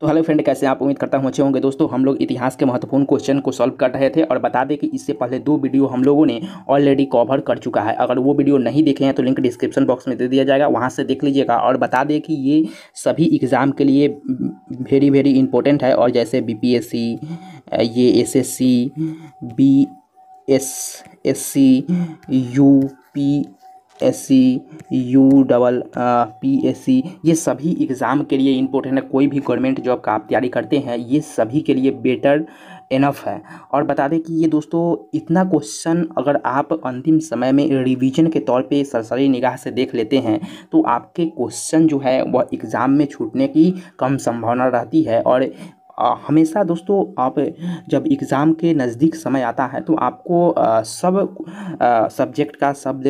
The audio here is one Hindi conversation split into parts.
तो हेलो फ्रेंड कैसे आप उम्मीद करता हूँ अच्छे होंगे दोस्तों हम लोग इतिहास के महत्वपूर्ण क्वेश्चन को सॉल्व कर रहे थे और बता दें कि इससे पहले दो वीडियो हम लोगों ने ऑलरेडी कवर कर चुका है अगर वो वीडियो नहीं देखे हैं तो लिंक डिस्क्रिप्शन बॉक्स में दे दिया जाएगा वहाँ से देख लीजिएगा और बता दें कि ये सभी एग्ज़ाम के लिए वेरी वेरी इंपॉर्टेंट है और जैसे बी ये S S C B S S C U P S C U double P S C ये सभी एग्ज़ाम के लिए इम्पोर्टेंट है कोई भी गवर्नमेंट जॉब का आप तैयारी करते हैं ये सभी के लिए बेटर इनफ है और बता दें कि ये दोस्तों इतना क्वेश्चन अगर आप अंतिम समय में रिवीजन के तौर पे सरसरी निगाह से देख लेते हैं तो आपके क्वेश्चन जो है वह एग्ज़ाम में छूटने की कम संभावना रहती है और हमेशा दोस्तों आप जब एग्ज़ाम के नज़दीक समय आता है तो आपको सब सब्जेक्ट का सब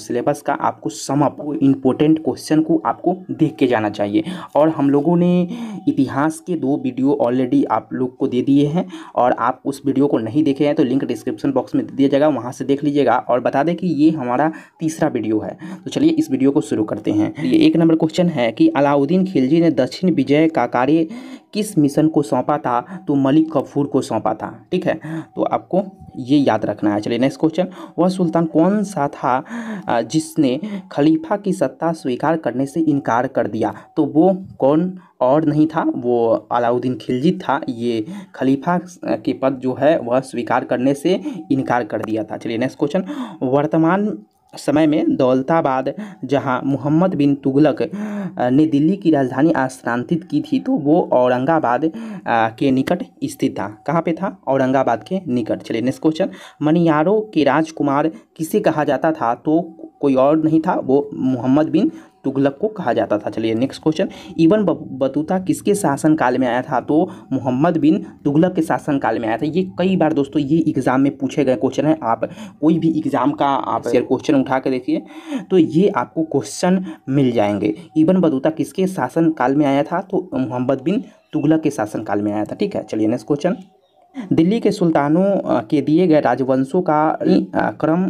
सिलेबस का आपको सम अप इम्पोर्टेंट क्वेश्चन को आपको देख के जाना चाहिए और हम लोगों ने इतिहास के दो वीडियो ऑलरेडी आप लोग को दे दिए हैं और आप उस वीडियो को नहीं देखे हैं तो लिंक डिस्क्रिप्शन बॉक्स में दे दिया जाएगा वहाँ से देख लीजिएगा और बता दें कि ये हमारा तीसरा वीडियो है तो चलिए इस वीडियो को शुरू करते हैं ये एक नंबर क्वेश्चन है कि अलाउद्दीन खिलजी ने दक्षिण विजय का कार्य किस मिशन को सौंपा था तो मलिक कफूर को सौंपा था ठीक है तो आपको ये याद रखना है चलिए नेक्स्ट क्वेश्चन वह सुल्तान कौन सा था जिसने खलीफा की सत्ता स्वीकार करने से इनकार कर दिया तो वो कौन और नहीं था वो अलाउद्दीन खिलजी था ये खलीफा के पद जो है वह स्वीकार करने से इनकार कर दिया था चलिए नेक्स्ट क्वेश्चन वर्तमान समय में दौलताबाद जहां मुहम्मद बिन तुगलक ने दिल्ली की राजधानी स्थानांतरित की थी तो वो औरंगाबाद के निकट स्थित था कहाँ पे था औरंगाबाद के निकट चलिए नेक्स्ट क्वेश्चन मनियारों के राजकुमार किसे कहा जाता था तो कोई और नहीं था वो मोहम्मद बिन तुगलक को कहा जाता था चलिए नेक्स्ट क्वेश्चन इबन बतूता किसके शासनकाल में आया था तो मोहम्मद बिन तुगलक के शासनकाल में आया था ये कई बार दोस्तों ये एग्ज़ाम में पूछे गए क्वेश्चन हैं आप कोई भी एग्ज़ाम का आप क्वेश्चन उठा के देखिए तो ये आपको क्वेश्चन मिल जाएंगे इबन बतूता किसके शासनकाल में आया था तो मोहम्मद बिन तुगलक के शासनकाल में आया था ठीक है चलिए नेक्स्ट क्वेश्चन दिल्ली के सुल्तानों के दिए गए राजवंशों का क्रम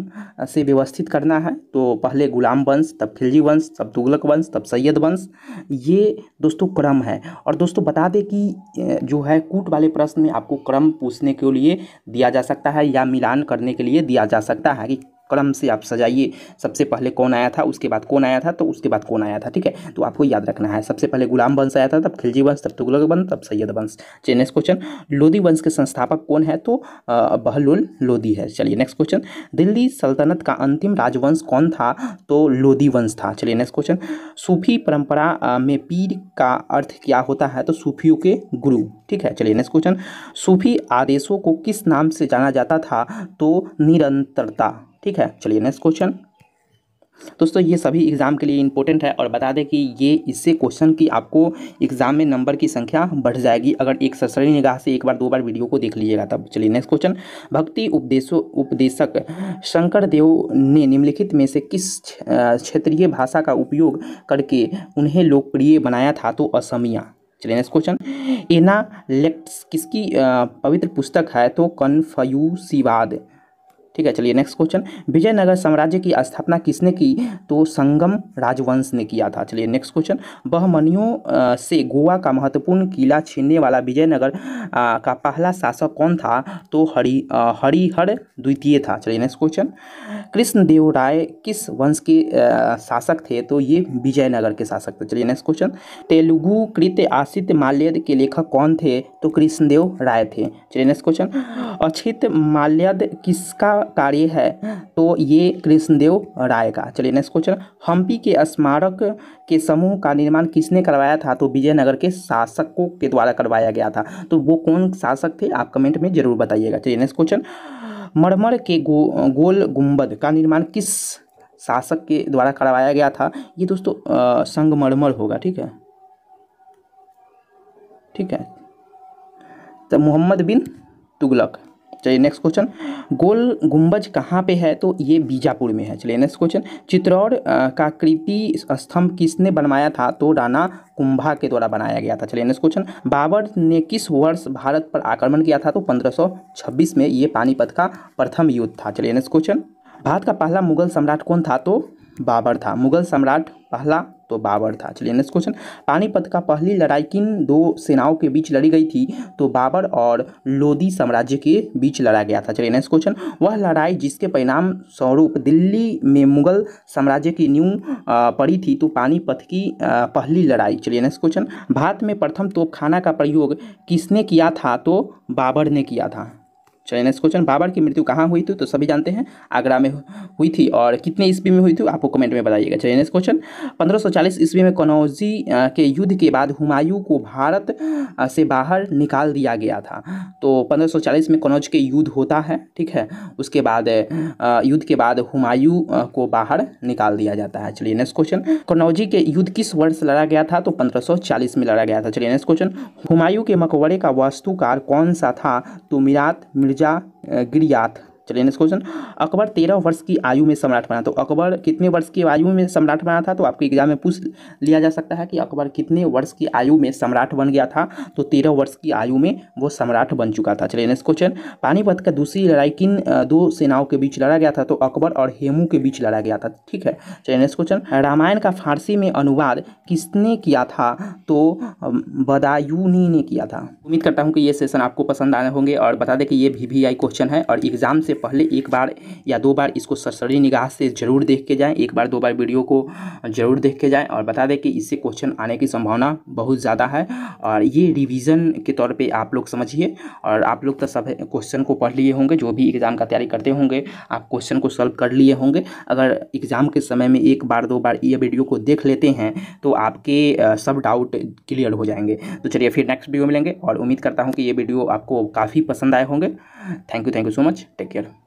से व्यवस्थित करना है तो पहले गुलाम वंश तब खिलजी वंश तब तुगलक वंश तब सैयद वंश ये दोस्तों क्रम है और दोस्तों बता दें कि जो है कूट वाले प्रश्न में आपको क्रम पूछने के लिए दिया जा सकता है या मिलान करने के लिए दिया जा सकता है कि कलम से आप सजाइए सबसे पहले कौन आया था उसके बाद कौन आया था तो उसके बाद कौन आया था ठीक है तो आपको याद रखना है सबसे पहले गुलाम वंश आया था तब खिलजी वंश तब तुगलक वंश तब सैयद वंश चलिए नेक्स्ट क्वेश्चन लोधी वंश के संस्थापक कौन है तो बहलुल लोधी है चलिए नेक्स्ट क्वेश्चन दिल्ली सल्तनत का अंतिम राजवंश कौन था तो लोधी वंश था चलिए नेक्स्ट क्वेश्चन सूफी परंपरा में पीर का अर्थ क्या होता है तो सूफियों के गुरु ठीक है चलिए नेक्स्ट क्वेश्चन सूफी आदेशों को किस नाम से जाना जाता था तो निरंतरता ठीक है चलिए नेक्स्ट क्वेश्चन दोस्तों ये सभी एग्ज़ाम के लिए इंपॉर्टेंट है और बता दें कि ये इससे क्वेश्चन की आपको एग्ज़ाम में नंबर की संख्या बढ़ जाएगी अगर एक सरसरी निगाह से एक बार दो बार वीडियो को देख लीजिएगा तब चलिए नेक्स्ट क्वेश्चन भक्ति उपदेशों उपदेशक शंकर देव ने निम्नलिखित में से किस क्षेत्रीय भाषा का उपयोग करके उन्हें लोकप्रिय बनाया था तो असमिया चलिए नेक्स्ट क्वेश्चन एना लेक्ट्स किसकी पवित्र पुस्तक है तो कन्फ्यूसीवाद ठीक है चलिए नेक्स्ट क्वेश्चन विजयनगर साम्राज्य की स्थापना किसने की तो संगम राजवंश ने किया था चलिए नेक्स्ट क्वेश्चन बहमनियों से गोवा का महत्वपूर्ण किला छीनने वाला विजयनगर का पहला शासक कौन था तो हरि हरिहर द्वितीय था चलिए नेक्स्ट क्वेश्चन कृष्णदेव राय किस वंश के शासक थे तो ये विजयनगर के शासक थे चलिए नेक्स्ट क्वेश्चन तेलुगु कृत्य आशित माल्यद के लेखक कौन थे तो कृष्णदेव राय थे चलिए नेक्स्ट क्वेश्चन अक्षित माल्यद किसका कार्य है तो ये कृष्णदेव राय का चलिए नेक्स्ट क्वेश्चन हम्पी के स्मारक के समूह का निर्माण किसने करवाया था तो विजयनगर के शासकों के द्वारा करवाया गया था तो वो कौन शासक थे आप कमेंट में जरूर बताइएगा चलिए नेक्स्ट क्वेश्चन मरमर के गो, गोल गुंबद का निर्माण किस शासक के द्वारा करवाया गया था ये दोस्तों संगमरमर होगा ठीक है ठीक है तो मोहम्मद बिन तुगलक चलिए नेक्स्ट क्वेश्चन गोल गुंबज कहाँ पे है तो ये बीजापुर में है चलिए नेक्स्ट क्वेश्चन चित्रौड़ का कृति स्तंभ किसने बनवाया था तो राणा कुंभा के द्वारा बनाया गया था चलिए नेक्स्ट क्वेश्चन बाबर ने किस वर्ष भारत पर आक्रमण किया था तो 1526 में ये पानीपत का प्रथम युद्ध था चलिए नेक्स्ट क्वेश्चन भारत का पहला मुगल सम्राट कौन था तो बाबर था मुगल सम्राट पहला तो बाबर था चलिए नेक्स्ट क्वेश्चन पानीपत का पहली लड़ाई किन दो सेनाओं के बीच लड़ी गई थी तो बाबर और लोधी साम्राज्य के बीच लड़ा गया था चलिए नेक्स्ट क्वेश्चन वह लड़ाई जिसके परिणाम स्वरूप दिल्ली में मुगल साम्राज्य की न्यू पड़ी थी तो पानीपत की पहली लड़ाई चलिए नेक्स्ट क्वेश्चन भारत में प्रथम तोपखाना का प्रयोग किसने किया था तो बाबर ने किया था चलिए नेक्स्ट क्वेश्चन बाबर की मृत्यु कहाँ हुई थी तो सभी जानते हैं आगरा में हुई थी और कितने ईस्वी में हुई थी आपको कमेंट में बताइएगा चलिए नेक्स्ट क्वेश्चन 1540 ईस्वी में कनौजी के युद्ध के बाद हुमायूं को भारत से बाहर निकाल दिया गया था तो 1540 में कनौज के युद्ध होता है ठीक है उसके बाद युद्ध के बाद हुमायूं को बाहर निकाल दिया जाता है चलिए नेक्स्ट क्वेश्चन कनौजी के युद्ध किस वर्ष लड़ा गया था तो पंद्रह में लड़ा गया था चलिए नेक्स्ट क्वेश्चन हुमायूं के मकबरे का वास्तुकार कौन सा था तो मिरात मिर्जा मिर्जा गिरियात चलिए नेक्स्ट क्वेश्चन अकबर तेरह वर्ष की आयु में सम्राट बना तो अकबर कितने वर्ष की आयु में सम्राट बना था तो आपके एग्जाम में पूछ लिया जा सकता है कि अकबर कितने वर्ष की आयु में सम्राट बन गया था तो तेरह वर्ष की आयु में वो सम्राट बन चुका था चलिए नेक्स्ट क्वेश्चन पानीपत का दूसरी लड़ाई किन दो सेनाओं के बीच लड़ा गया था तो अकबर और हेमू के बीच लड़ा गया था ठीक है चलिए नेक्स्ट क्वेश्चन रामायण का फारसी में अनुवाद किसने किया था तो बदायूनी ने किया था उम्मीद करता हूँ कि ये सेशन आपको पसंद आए होंगे और बता दें कि ये वी वी आई क्वेश्चन है और एग्ज़ाम से पहले एक बार या दो बार इसको सरसरी निगाह से ज़रूर देख के जाएँ एक बार दो बार वीडियो को ज़रूर देख के जाएँ और बता दें कि इससे क्वेश्चन आने की संभावना बहुत ज़्यादा है और ये रिविज़न के तौर पर आप लोग समझिए और आप लोग तो सब क्वेश्चन को पढ़ लिए होंगे जो भी एग्ज़ाम का तैयारी करते होंगे आप क्वेश्चन को सॉल्व कर लिए होंगे अगर एग्ज़ाम के समय में एक बार दो बार ये वीडियो को देख लेते हैं तो आपके सब डाउट क्लियर हो जाएंगे तो चलिए फिर नेक्स्ट वीडियो मिलेंगे और उम्मीद करता हूँ कि ये वीडियो आपको काफ़ी पसंद आए होंगे thank you thank you so much take care